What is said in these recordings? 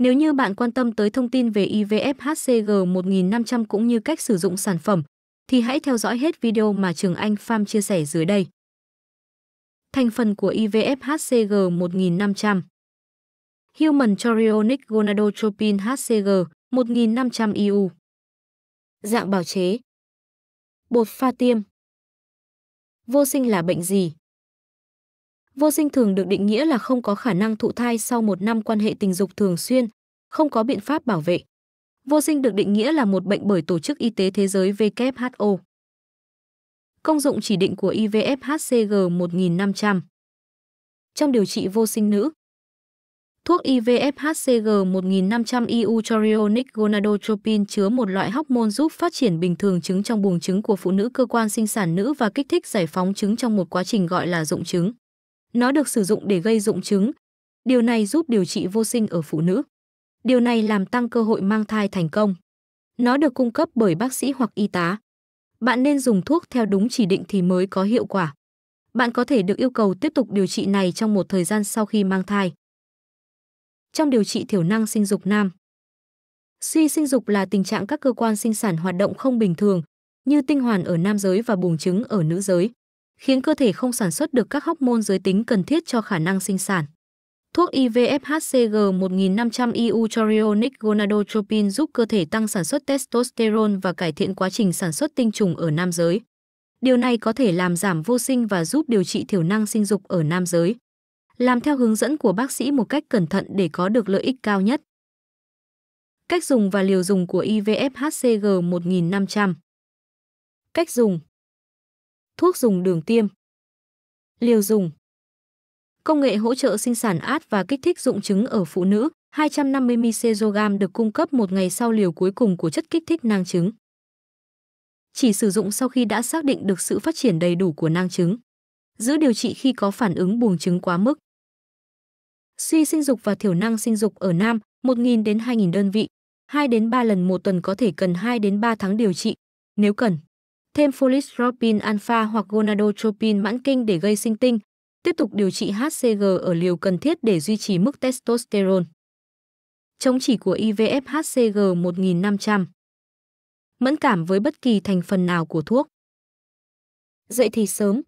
Nếu như bạn quan tâm tới thông tin về IVF HCG 1500 cũng như cách sử dụng sản phẩm, thì hãy theo dõi hết video mà Trường Anh Farm chia sẻ dưới đây. Thành phần của IVF HCG 1500 Human Chorionic Gonadotropin HCG 1500 EU Dạng bào chế Bột pha tiêm Vô sinh là bệnh gì? Vô sinh thường được định nghĩa là không có khả năng thụ thai sau một năm quan hệ tình dục thường xuyên, không có biện pháp bảo vệ. Vô sinh được định nghĩa là một bệnh bởi Tổ chức Y tế Thế giới WHO. Công dụng chỉ định của IVFHCG 1500 Trong điều trị vô sinh nữ Thuốc IVFHCG 1500 Euchorionic gonadotropin chứa một loại hormone giúp phát triển bình thường trứng trong buồng trứng của phụ nữ cơ quan sinh sản nữ và kích thích giải phóng trứng trong một quá trình gọi là rụng trứng. Nó được sử dụng để gây rụng trứng. Điều này giúp điều trị vô sinh ở phụ nữ. Điều này làm tăng cơ hội mang thai thành công. Nó được cung cấp bởi bác sĩ hoặc y tá. Bạn nên dùng thuốc theo đúng chỉ định thì mới có hiệu quả. Bạn có thể được yêu cầu tiếp tục điều trị này trong một thời gian sau khi mang thai. Trong điều trị thiểu năng sinh dục nam, suy sinh dục là tình trạng các cơ quan sinh sản hoạt động không bình thường, như tinh hoàn ở nam giới và buồng trứng ở nữ giới khiến cơ thể không sản xuất được các hormone giới tính cần thiết cho khả năng sinh sản. Thuốc IVFHCG 1500 EU Chorionic Gonadotropin giúp cơ thể tăng sản xuất testosterone và cải thiện quá trình sản xuất tinh trùng ở nam giới. Điều này có thể làm giảm vô sinh và giúp điều trị thiểu năng sinh dục ở nam giới. Làm theo hướng dẫn của bác sĩ một cách cẩn thận để có được lợi ích cao nhất. Cách dùng và liều dùng của IVFHCG 1500 Cách dùng thuốc dùng đường tiêm. Liều dùng Công nghệ hỗ trợ sinh sản át và kích thích dụng trứng ở phụ nữ 250 mcg được cung cấp một ngày sau liều cuối cùng của chất kích thích nang trứng. Chỉ sử dụng sau khi đã xác định được sự phát triển đầy đủ của nang trứng. Giữ điều trị khi có phản ứng buồng trứng quá mức. Suy sinh dục và thiểu năng sinh dục ở nam 1.000 đến 2.000 đơn vị, 2 đến 3 lần một tuần có thể cần 2 đến 3 tháng điều trị, nếu cần thêm folistropin alpha hoặc gonadotropin mãn kinh để gây sinh tinh, tiếp tục điều trị HCG ở liều cần thiết để duy trì mức testosterone. Chống chỉ của IVF HCG 1500 Mẫn cảm với bất kỳ thành phần nào của thuốc. Dậy thì sớm.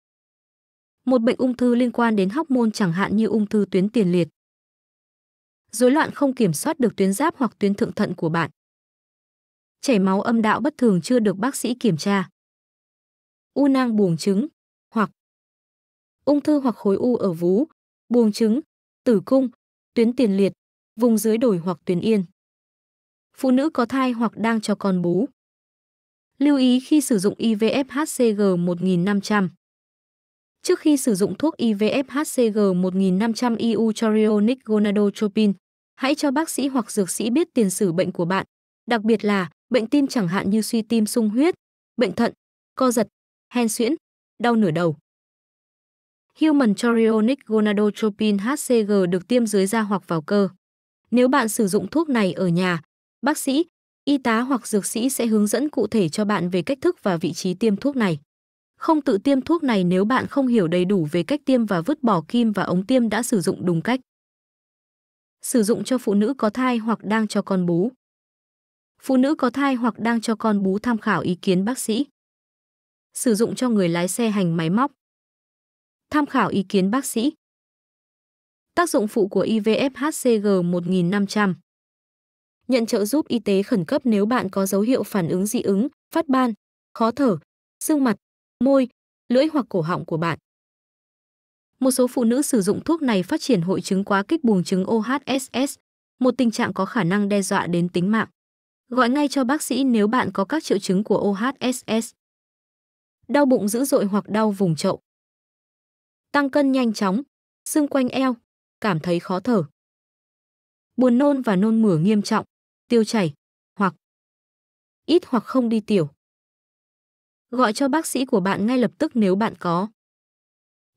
Một bệnh ung thư liên quan đến hóc môn chẳng hạn như ung thư tuyến tiền liệt. Rối loạn không kiểm soát được tuyến giáp hoặc tuyến thượng thận của bạn. Chảy máu âm đạo bất thường chưa được bác sĩ kiểm tra u nang buồng trứng, hoặc ung thư hoặc khối u ở vú, buồng trứng, tử cung, tuyến tiền liệt, vùng dưới đồi hoặc tuyến yên. Phụ nữ có thai hoặc đang cho con bú. Lưu ý khi sử dụng IVF HCG 1500. Trước khi sử dụng thuốc IVF HCG 1500 EU Chorionic Gonadotropin, hãy cho bác sĩ hoặc dược sĩ biết tiền sử bệnh của bạn, đặc biệt là bệnh tim chẳng hạn như suy tim sung huyết, bệnh thận, co giật, hen suyễn, đau nửa đầu. Human Chorionic Gonadotropin HCG được tiêm dưới da hoặc vào cơ. Nếu bạn sử dụng thuốc này ở nhà, bác sĩ, y tá hoặc dược sĩ sẽ hướng dẫn cụ thể cho bạn về cách thức và vị trí tiêm thuốc này. Không tự tiêm thuốc này nếu bạn không hiểu đầy đủ về cách tiêm và vứt bỏ kim và ống tiêm đã sử dụng đúng cách. Sử dụng cho phụ nữ có thai hoặc đang cho con bú. Phụ nữ có thai hoặc đang cho con bú tham khảo ý kiến bác sĩ sử dụng cho người lái xe hành máy móc. Tham khảo ý kiến bác sĩ. Tác dụng phụ của IVF HCG 1500 Nhận trợ giúp y tế khẩn cấp nếu bạn có dấu hiệu phản ứng dị ứng, phát ban, khó thở, sưng mặt, môi, lưỡi hoặc cổ họng của bạn. Một số phụ nữ sử dụng thuốc này phát triển hội chứng quá kích buồng trứng OHSS, một tình trạng có khả năng đe dọa đến tính mạng. Gọi ngay cho bác sĩ nếu bạn có các triệu chứng của OHSS đau bụng dữ dội hoặc đau vùng chậu. Tăng cân nhanh chóng, xương quanh eo, cảm thấy khó thở. Buồn nôn và nôn mửa nghiêm trọng, tiêu chảy, hoặc ít hoặc không đi tiểu. Gọi cho bác sĩ của bạn ngay lập tức nếu bạn có.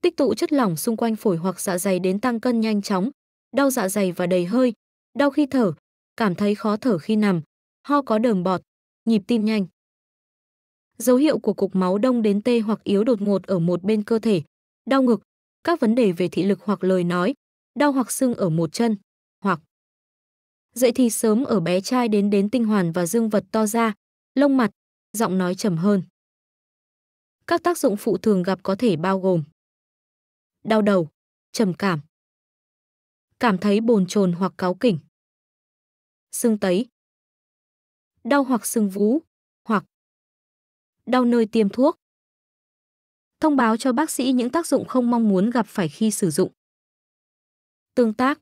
Tích tụ chất lỏng xung quanh phổi hoặc dạ dày đến tăng cân nhanh chóng, đau dạ dày và đầy hơi, đau khi thở, cảm thấy khó thở khi nằm, ho có đờm bọt, nhịp tim nhanh dấu hiệu của cục máu đông đến tê hoặc yếu đột ngột ở một bên cơ thể, đau ngực, các vấn đề về thị lực hoặc lời nói, đau hoặc sưng ở một chân, hoặc dậy thì sớm ở bé trai đến đến tinh hoàn và dương vật to ra, lông mặt, giọng nói trầm hơn. Các tác dụng phụ thường gặp có thể bao gồm đau đầu, trầm cảm, cảm thấy bồn chồn hoặc cáu kỉnh, sưng tấy, đau hoặc sưng vú, đau nơi tiêm thuốc. Thông báo cho bác sĩ những tác dụng không mong muốn gặp phải khi sử dụng. Tương tác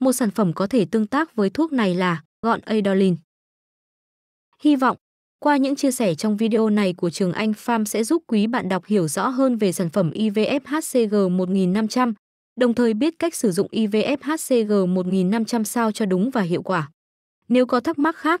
Một sản phẩm có thể tương tác với thuốc này là gọn Adolin. Hy vọng, qua những chia sẻ trong video này của Trường Anh Farm sẽ giúp quý bạn đọc hiểu rõ hơn về sản phẩm IVF HCG 1500, đồng thời biết cách sử dụng IVF HCG 1500 sao cho đúng và hiệu quả. Nếu có thắc mắc khác,